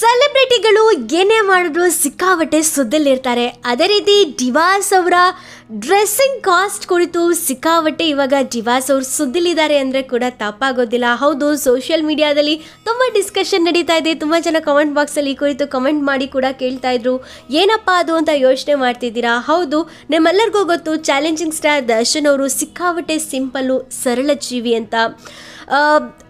ಸೆಲೆಬ್ರಿಟಿಗಳು ಏನೇ ಮಾಡಿದ್ರು ಸಿಕ್ಕಾಪಟ್ಟೆ ಸುದ್ದಲ್ಲಿರ್ತಾರೆ ಅದೇ ರೀತಿ ಡಿವಾಸ್ ಅವರ ಡ್ರೆಸ್ಸಿಂಗ್ ಕಾಸ್ಟ್ ಕುರಿತು ಸಿಕ್ಕಾಪಟ್ಟೆ ಇವಾಗ ಡಿವಾಸ್ ಅವರು ಸುದ್ದಿಲಿದ್ದಾರೆ ಅಂದರೆ ಕೂಡ ತಪ್ಪಾಗೋದಿಲ್ಲ ಹೌದು ಸೋಷಿಯಲ್ ಮೀಡಿಯಾದಲ್ಲಿ ತುಂಬ ಡಿಸ್ಕಷನ್ ನಡೀತಾ ಇದೆ ತುಂಬ ಜನ ಕಮೆಂಟ್ ಬಾಕ್ಸಲ್ಲಿ ಈ ಕುರಿತು ಕಮೆಂಟ್ ಮಾಡಿ ಕೂಡ ಕೇಳ್ತಾ ಇದ್ರು ಏನಪ್ಪ ಅದು ಅಂತ ಯೋಚನೆ ಮಾಡ್ತಿದ್ದೀರಾ ಹೌದು ನಿಮ್ಮೆಲ್ಲರಿಗೂ ಗೊತ್ತು ಚಾಲೆಂಜಿಂಗ್ ಸ್ಟಾರ್ ದರ್ಶನ್ ಅವರು ಸಿಕ್ಕಾಪಟ್ಟೆ ಸಿಂಪಲ್ಲು ಸರಳ ಜೀವಿ ಅಂತ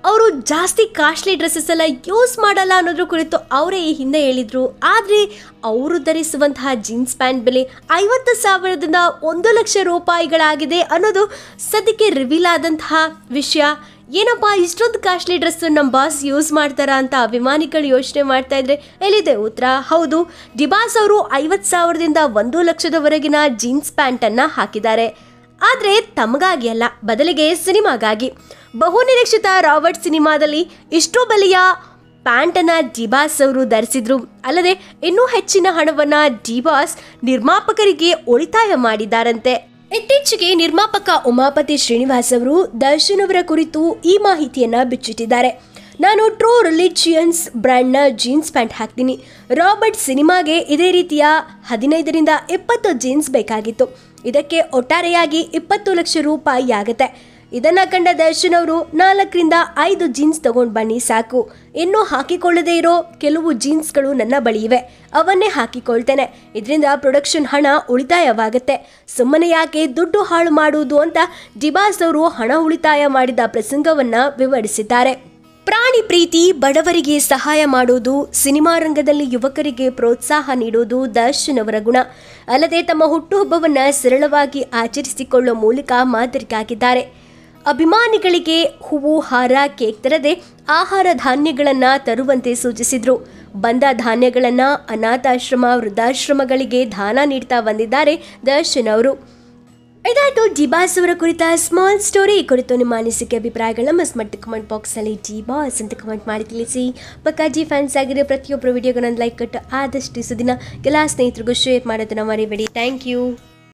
ಅವರು ಜಾಸ್ತಿ ಕಾಸ್ಟ್ಲಿ ಡ್ರೆಸ್ಸಸ್ ಎಲ್ಲ ಯೂಸ್ ಮಾಡಲ್ಲ ಅನ್ನೋದ್ರ ಕುರಿತು ಅವರೇ ಈ ಹಿಂದೆ ಹೇಳಿದರು ಆದರೆ ಅವರು ಧರಿಸುವಂತಹ ಜೀನ್ಸ್ ಪ್ಯಾಂಟ್ ಬೆಲೆ ಐವತ್ತು ಸಾವಿರದಿಂದ ಒಂದು ಲಕ್ಷ ರೂಪಾಯಿಗಳಾಗಿದೆ ಅನ್ನೋದು ಸದ್ಯಕ್ಕೆ ರಿವೀಲ್ ಆದಂತಹ ವಿಷಯ ಏನಪ್ಪ ಇಷ್ಟೊಂದು ಕಾಸ್ಟ್ಲಿ ಡ್ರೆಸ್ ನಮ್ಮ ಬಾಸ್ ಯೂಸ್ ಮಾಡ್ತಾರಾ ಅಂತ ಅಭಿಮಾನಿಗಳು ಯೋಚನೆ ಮಾಡ್ತಾ ಇದ್ರೆ ಎಲ್ಲಿದೆ ಉತ್ತರ ಹೌದು ಡಿಬಾಸ್ ಅವರು ಐವತ್ತು ಸಾವಿರದಿಂದ ಒಂದು ಲಕ್ಷದವರೆಗಿನ ಜೀನ್ಸ್ ಪ್ಯಾಂಟನ್ನು ಹಾಕಿದ್ದಾರೆ ಆದರೆ ತಮಗಾಗಿ ಅಲ್ಲ ಬದಲಿಗೆ ಸಿನಿಮಾಗಾಗಿ ನಿರೀಕ್ಷಿತ ರಾಬರ್ಟ್ ಸಿನಿಮಾದಲ್ಲಿ ಇಷ್ಟೋ ಬಲಿಯ ಪ್ಯಾಂಟನ್ನು ಡಿಬಾಸ್ ಅವರು ಧರಿಸಿದ್ರು ಅಲ್ಲದೆ ಇನ್ನೂ ಹೆಚ್ಚಿನ ಹಣವನ್ನು ಡಿಬಾಸ್ ನಿರ್ಮಾಪಕರಿಗೆ ಉಳಿತಾಯ ಮಾಡಿದ್ದಾರಂತೆ ಇತ್ತೀಚೆಗೆ ನಿರ್ಮಾಪಕ ಉಮಾಪತಿ ಶ್ರೀನಿವಾಸ್ ಅವರು ದರ್ಶನ್ ಅವರ ಕುರಿತು ಈ ಮಾಹಿತಿಯನ್ನ ಬಿಚ್ಚಿಟ್ಟಿದ್ದಾರೆ ನಾನು ಟ್ರೂ ರಿಲಿಜಿಯನ್ಸ್ ಬ್ರ್ಯಾಂಡ್ನ ಜೀನ್ಸ್ ಪ್ಯಾಂಟ್ ಹಾಕ್ತೀನಿ ರಾಬರ್ಟ್ ಸಿನಿಮಾಗೆ ಇದೇ ರೀತಿಯ ಹದಿನೈದರಿಂದ ಇಪ್ಪತ್ತು ಜೀನ್ಸ್ ಬೇಕಾಗಿತ್ತು ಇದಕ್ಕೆ ಒಟ್ಟಾರೆಯಾಗಿ ಇಪ್ಪತ್ತು ಲಕ್ಷ ರೂಪಾಯಿ ಆಗುತ್ತೆ ಇದನ್ನ ಕಂಡ ದರ್ಶನ್ ಅವರು ನಾಲ್ಕರಿಂದ ಐದು ಜೀನ್ಸ್ ತಗೊಂಡು ಬನ್ನಿ ಸಾಕು ಇನ್ನೂ ಹಾಕಿಕೊಳ್ಳದೇ ಇರೋ ಕೆಲವು ಜೀನ್ಸ್ಗಳು ನನ್ನ ಬಳಿ ಇವೆ ಅವನ್ನೇ ಹಾಕಿಕೊಳ್ತೇನೆ ಇದರಿಂದ ಪ್ರೊಡಕ್ಷನ್ ಹಣ ಉಳಿತಾಯವಾಗುತ್ತೆ ಸುಮ್ಮನೆ ಯಾಕೆ ದುಡ್ಡು ಹಾಳು ಮಾಡುವುದು ಅಂತ ಡಿಬಾಸ್ ಅವರು ಹಣ ಉಳಿತಾಯ ಮಾಡಿದ ಪ್ರಸಂಗವನ್ನು ವಿವರಿಸಿದ್ದಾರೆ ಪ್ರಾಣಿ ಪ್ರೀತಿ ಬಡವರಿಗೆ ಸಹಾಯ ಮಾಡುವುದು ಸಿನಿಮಾ ರಂಗದಲ್ಲಿ ಯುವಕರಿಗೆ ಪ್ರೋತ್ಸಾಹ ನೀಡುವುದು ದರ್ಶನ್ ಅವರ ಗುಣ ಅಲ್ಲದೆ ತಮ್ಮ ಹುಟ್ಟುಹಬ್ಬವನ್ನು ಸರಳವಾಗಿ ಆಚರಿಸಿಕೊಳ್ಳುವ ಮೂಲಕ ಮಾದರಿಗಾಗಿದ್ದಾರೆ ಅಭಿಮಾನಿಗಳಿಗೆ ಹೂವು ಹಾರ ಕೇಕ್ ತರದೆ ಆಹಾರ ಧಾನ್ಯಗಳನ್ನು ತರುವಂತೆ ಸೂಚಿಸಿದರು ಬಂದ ಧಾನ್ಯಗಳನ್ನು ಅನಾಥಾಶ್ರಮ ವೃದ್ಧಾಶ್ರಮಗಳಿಗೆ ದಾನ ನೀಡ್ತಾ ಬಂದಿದ್ದಾರೆ ದರ್ಶನ್ ಅವರು ಇದಾಯ್ತು ಡಿಬಾಸ್ ಬಾಸ್ ಅವರ ಕುರಿತ ಸ್ಮಾಲ್ ಸ್ಟೋರಿ ಕುರಿತು ನಿಮ್ಮ ಅನಿಸಿಕೆ ಅಭಿಪ್ರಾಯಗಳನ್ನ ಮಸ್ ಮಾಡಿ ಕಮೆಂಟ್ ಬಾಕ್ಸ್ ಡಿ ಬಾಸ್ ಅಂತ ಕಮೆಂಟ್ ಮಾಡಿ ತಿಳಿಸಿ ಪಕ್ಕ ಜಿ ಫ್ಯಾನ್ಸ್ ಆಗಿರೋ ಪ್ರತಿಯೊಬ್ಬರು ವಿಡಿಯೋಗಳನ್ನ ಲೈಕ್ ಕೊಟ್ಟು ಆದಷ್ಟು ಸುದಿನ ಎಲ್ಲ ಸ್ನೇಹಿತರಿಗೂ ಶೇರ್ ಮಾಡೋದನ್ನ ಮರಿಬೇಡಿ ಥ್ಯಾಂಕ್ ಯು